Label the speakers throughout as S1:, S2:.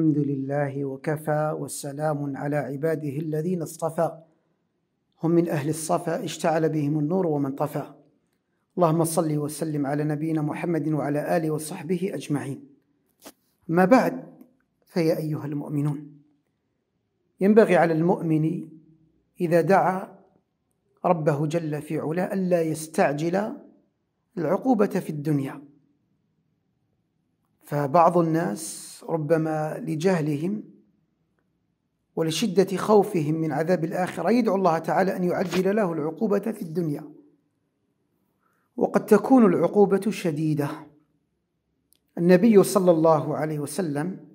S1: الحمد لله وكفى والسلام على عباده الذين اصطفى هم من أهل الصفا اشتعل بهم النور ومن طفى اللهم صل وسلم على نبينا محمد وعلى آله وصحبه أجمعين ما بعد فيا أيها المؤمنون ينبغي على المؤمن إذا دعا ربه جل في علا ألا يستعجل العقوبة في الدنيا فبعض الناس ربما لجهلهم ولشدة خوفهم من عذاب الآخرة يدعو الله تعالى أن يعجل له العقوبة في الدنيا وقد تكون العقوبة شديدة النبي صلى الله عليه وسلم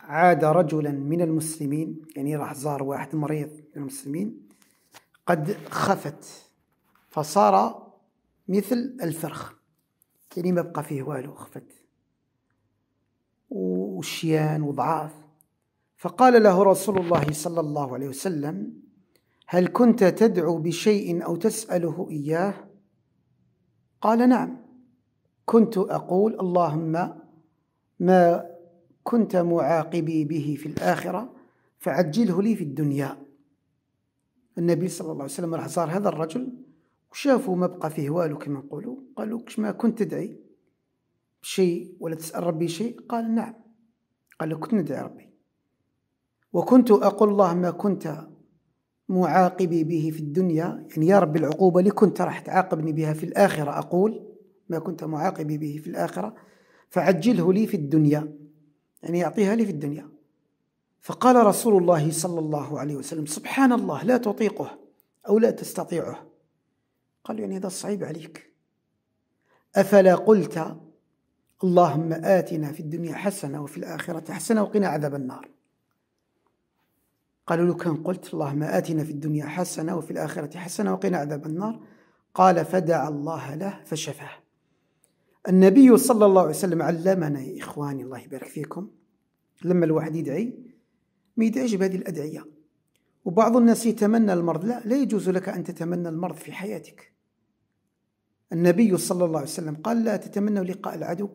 S1: عاد رجلا من المسلمين يعني راح زار واحد مريض من المسلمين قد خفت فصار مثل الفرخ يعني ما بقى فيه والو خفت وشيان وضعاف فقال له رسول الله صلى الله عليه وسلم هل كنت تدعو بشيء او تساله اياه قال نعم كنت اقول اللهم ما كنت معاقبي به في الاخره فعجله لي في الدنيا النبي صلى الله عليه وسلم راح زار هذا الرجل وشافوا ما بقى فيه والو كما نقولوا قالوا ما كنت تدعي شيء ولا تسأل ربي شيء قال نعم قال كنت ندعي ربي وكنت أقول الله ما كنت معاقبي به في الدنيا يعني يا رب العقوبة اللي كنت راح تعاقبني بها في الآخرة أقول ما كنت معاقبي به في الآخرة فعجله لي في الدنيا يعني يعطيها لي في الدنيا فقال رسول الله صلى الله عليه وسلم سبحان الله لا تطيقه أو لا تستطيعه قال يعني هذا صعيب عليك أفلا قلت اللهم آتنا في الدنيا حسنة وفي الآخرة حسنة وقنا عذاب النار قالوا له كان قلت اللهم آتنا في الدنيا حسنة وفي الآخرة حسنة وقنا عذاب النار قال فدعا الله له فشفاه النبي صلى الله عليه وسلم علمنا يا إخواني الله يبارك فيكم لما الواحد يدعي ما يدعيش بهذه الأدعية وبعض الناس يتمنى المرض لا لا يجوز لك أن تتمنى المرض في حياتك النبي صلى الله عليه وسلم قال لا تتمنوا لقاء العدو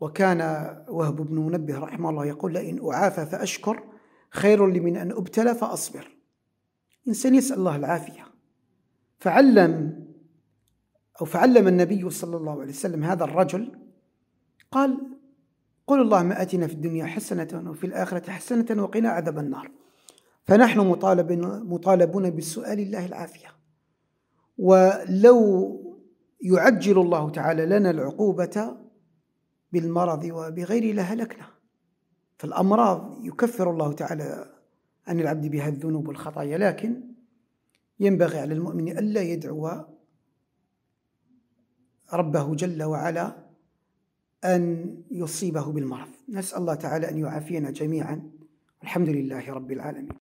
S1: وكان وهب بن منبه رحمه الله يقول لئن أعافى فأشكر خير لي من أن أبتلى فأصبر إنسان يسأل الله العافية فعلم أو فعلم النبي صلى الله عليه وسلم هذا الرجل قال قل اللهم آتنا في الدنيا حسنة وفي الآخرة حسنة وقنا عذاب النار فنحن مطالبون بالسؤال الله العافية ولو يعجل الله تعالى لنا العقوبة بالمرض وبغيره لهلكنا فالأمراض يكفر الله تعالى عن العبد بها الذنوب والخطايا لكن ينبغي على المؤمن ألا يدعو ربه جل وعلا أن يصيبه بالمرض نسأل الله تعالى أن يعافينا جميعا والحمد لله رب العالمين